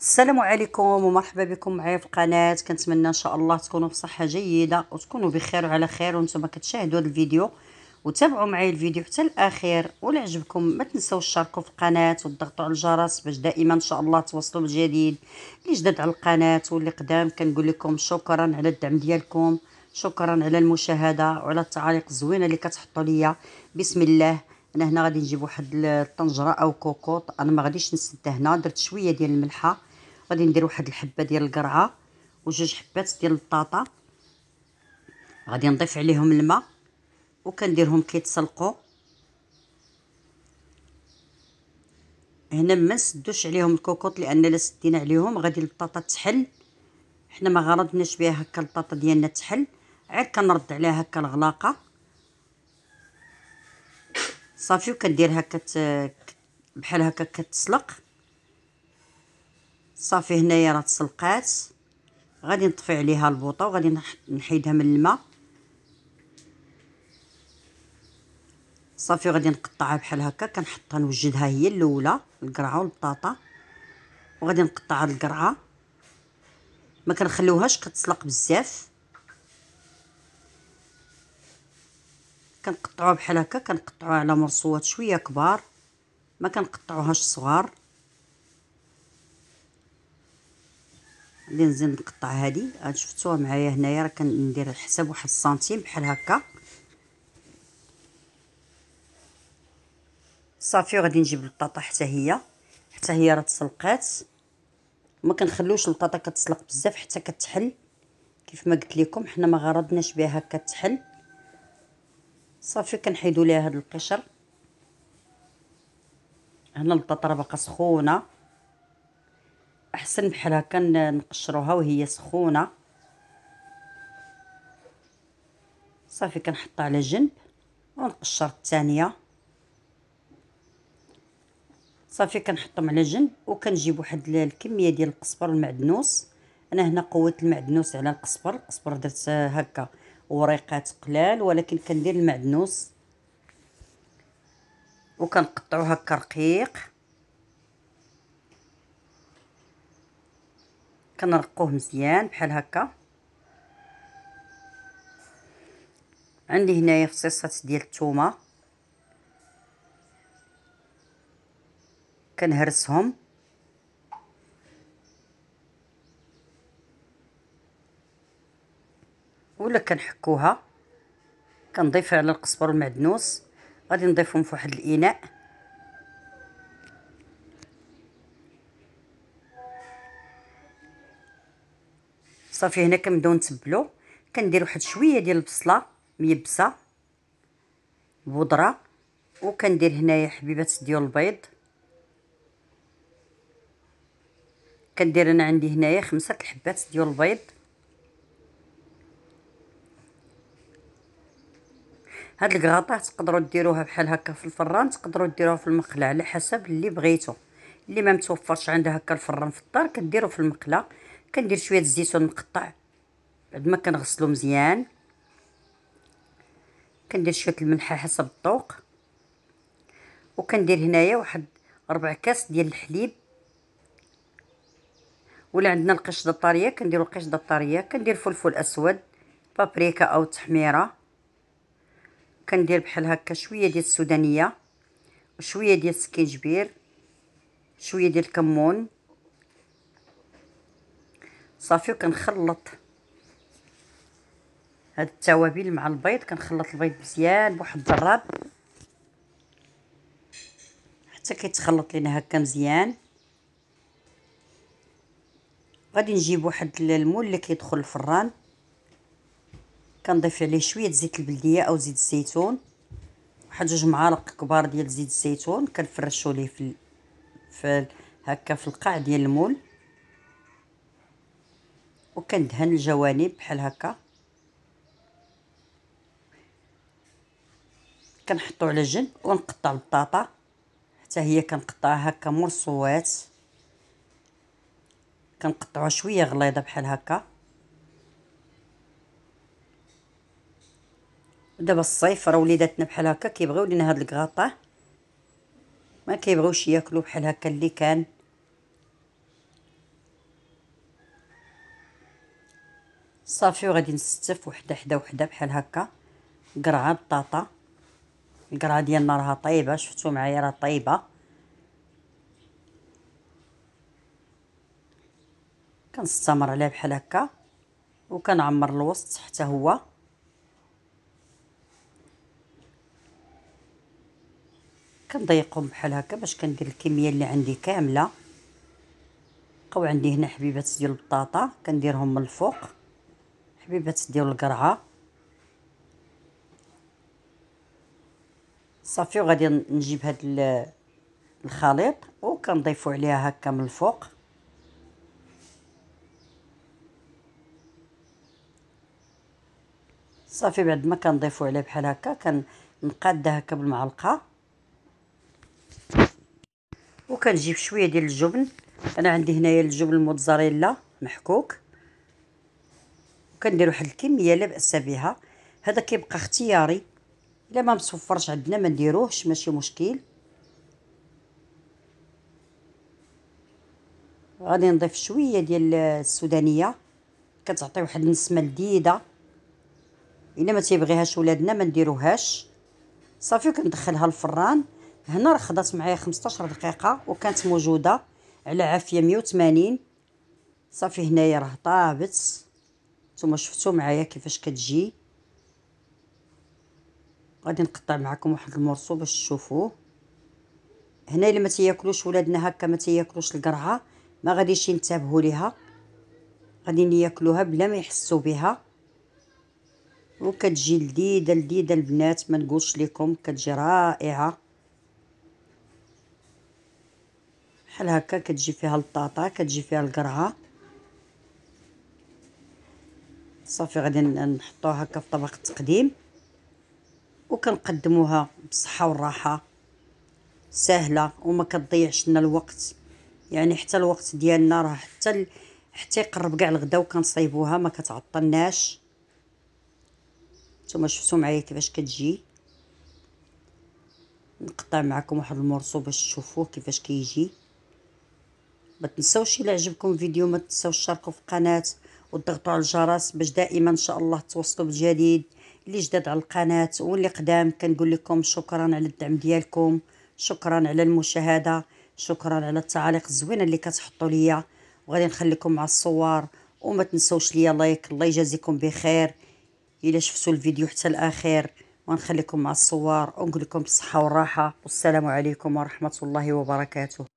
السلام عليكم ومرحبا بكم معايا في القناه كنتمنى ان شاء الله تكونوا صحه جيده وتكونوا بخير وعلى خير وانتم كتشاهدوا هذا الفيديو وتابعوا معايا الفيديو حتى الاخير ولا عجبكم ما تنسوا تشاركوا في القناه وتضغطوا على الجرس باش دائما ان شاء الله توصلوا بالجديد اللي جدد على القناه واللي قدام كنقول لكم شكرا على الدعم ديالكم شكرا على المشاهده وعلى التعاليق الزوينه اللي كتحطوا ليا بسم الله انا هنا غادي نجيب واحد الطنجره او كوكوط انا ما غاديش نسدها هنا درت شويه ديال الملحه غادي ندير واحد الحبه ديال القرعه وجوج حبات ديال البطاطا غادي نضيف عليهم الماء وكنديرهم كيتسلقوا هنا ما نسدوش عليهم الكوكوط لان الا سدينا عليهم غادي البطاطا تحل حنا ما غرضناش بها هكا البطاطا ديالنا تحل عاد كنرد عليها هكا الغلاقه صافي وكندير هكا بحال هكا كتسلق صافي هنايا راه تسلقات غادي نطفي عليها البوطه وغادي نحيدها من الماء صافي غادي نقطعها بحال هكا كنحطها نوجدها هي الاولى القرعه والبطاطا وغادي نقطع هاد القرعه ما كنخليوهاش كتسلق بزاف كنقطعوها بحال هكا كنقطعوها على مرصوات شويه كبار ما كنقطعوهاش صغار اللي نزيد نقطع هادي عاد شفتوها معايا هنايا راه كندير حساب واحد السنتيم بحال هكا صافي وغادي نجيب البطاطا حتى هي حتى هي راه تسلقات ما كنخلوش البطاطا كتسلق بزاف حتى كتحل كيف ما قلت لكم حنا ما غرضناش بها هكا تحل صافي كنحيدوا ليها هاد القشر هنا البطاطا راه باقا سخونه احسن بحال هكا نقشروها وهي سخونه صافي كنحطها على جنب ونقشر الثانيه صافي كنحطهم على جنب وكنجيب واحد الكميه ديال القزبر والمعدنوس انا هنا قوت المعدنوس على القزبر القزبر درت هكا وريقات قلال ولكن كندير المعدنوس وكنقطعو هكا رقيق كنرقوه مزيان بحال هكا عندي هنايا فصيصات ديال الثومه كنهرسهم ولا كنحكوها كنضيف على القزبر والمعدنوس غادي نضيفهم في واحد الاناء صافي هنا كنبداو نتبلو كندير واحد شويه ديال البصله ميبسه بودره وكندير هنايا حبيبات ديال البيض كندير انا عندي هنايا خمسة الحبات ديال البيض هاد الكغاطه تقدروا ديروها بحال هكا في الفران تقدروا ديروها في المقله على حسب اللي بغيتو اللي ما متوفرش عندها هكا الفران في الدار كديروا في المقله كندير شويه الزيتون مقطع بعد ما كنغسلو مزيان كندير شويه الملح حسب الذوق وكندير هنايا واحد ربع كاس ديال الحليب ولا عندنا القشطه الطريه كنديروا القشطه الطريه كندير فلفل اسود بابريكا او تحميره كندير بحال هكا شويه ديال السودانيه وشويه ديال السكينجبير شويه ديال الكمون صافي وكنخلط هاد التوابل مع البيض كنخلط البيض مزيان بواحد الضراب حتى كيتخلط لينا هكا مزيان غادي نجيب واحد المول اللي كيدخل الفران كنضيف عليه شويه زيت البلديه او زيت الزيتون واحد جوج معالق كبار ديال زيت الزيتون كنفرشو ليه في في هكا في القاع ديال المول وكندهن الجوانب بحال هكا كنحطو على جنب ونقطع البطاطا حتى هي كنقطعها هكا مرصوات كنقطعوها شويه غليظه بحال هكا دابا الصيف راه وليداتنا بحال هكا كيبغيو لينا هاد الكغاطا ما كيبغيوش ياكلو بحال هكا اللي كان صافي وغادي نستف وحده حدا وحده بحال هكا قرعه بطاطا القرعه ديالنا راها طيبه شفتو معايا راه طيبه كنستمر عليها بحال هكا وكنعمر الوسط حتى هو كنضيقهم بحال هكا باش كندير الكميه اللي عندي كامله بقاو عندي هنا حبيبات ديال البطاطا كنديرهم من الفوق حبيبات ديال القرعه صافي وغادي نجيب هاد الخليط وكنضيفو عليها هكا من الفوق صافي بعد ما كنضيفو عليه بحال هكا كنقاده هكا بالمعلقه وكنجيب شويه ديال الجبن انا عندي هنايا الجبن الموتزاريلا محكوك وكندير واحد الكميه لا باس بها هذا كيبقى اختياري الا ما مصفرش عندنا ما نديروهش ماشي مشكل غادي نضيف شويه ديال السودانيه كتعطي واحد النسمه لذيذه الا ما تيبغيهاش ولادنا ما نديروهاش صافي وكندخلها الفران هنا راه خدات معايا 15 دقيقه وكانت موجوده على عافيه 180 صافي هنايا راه طابت نتوما شفتوا معايا كيفاش كتجي غادي نقطع معكم واحد المورسو باش تشوفوه هنا الا ما تياكلوش ولادنا هكا ما تياكلوش القرعه ما غاديش ينتبهوا ليها غادي ياكلوها بلا ما يحسوا بها وكتجي لذيذه لذيذه البنات ما نقولش لكم كتجي رائعه بحال هكا كتجي فيها البطاطا كتجي فيها القرعه صافي غادي نحطوها هكا في طبق التقديم وكنقدموها بالصحه والراحه سهله وما كتضيعش لنا الوقت يعني حتى الوقت ديالنا راه حتى ال... حتى يقرب كاع الغدا وكنصايبوها ما كتعطلناش نتوما شفتوا معايا كيفاش كتجي نقطع معكم واحد المرصو باش تشوفوه كيفاش كيجي ما تنساوش الى عجبكم الفيديو ما تنساوش تشاركوا في القناه وتضغطوا على الجرس باش دائما ان شاء الله توصلوا بالجديد اللي جداد على القناه واللي قدام كنقول لكم شكرا على الدعم ديالكم شكرا على المشاهده شكرا على التعاليق الزوينه اللي كتحطوا ليا وغادي نخليكم مع الصور وما تنسوش ليا لايك الله يجازيكم بخير الى شفتوا الفيديو حتى الاخير ونخليكم مع الصور ونقول لكم بالصحه والراحه والسلام عليكم ورحمه الله وبركاته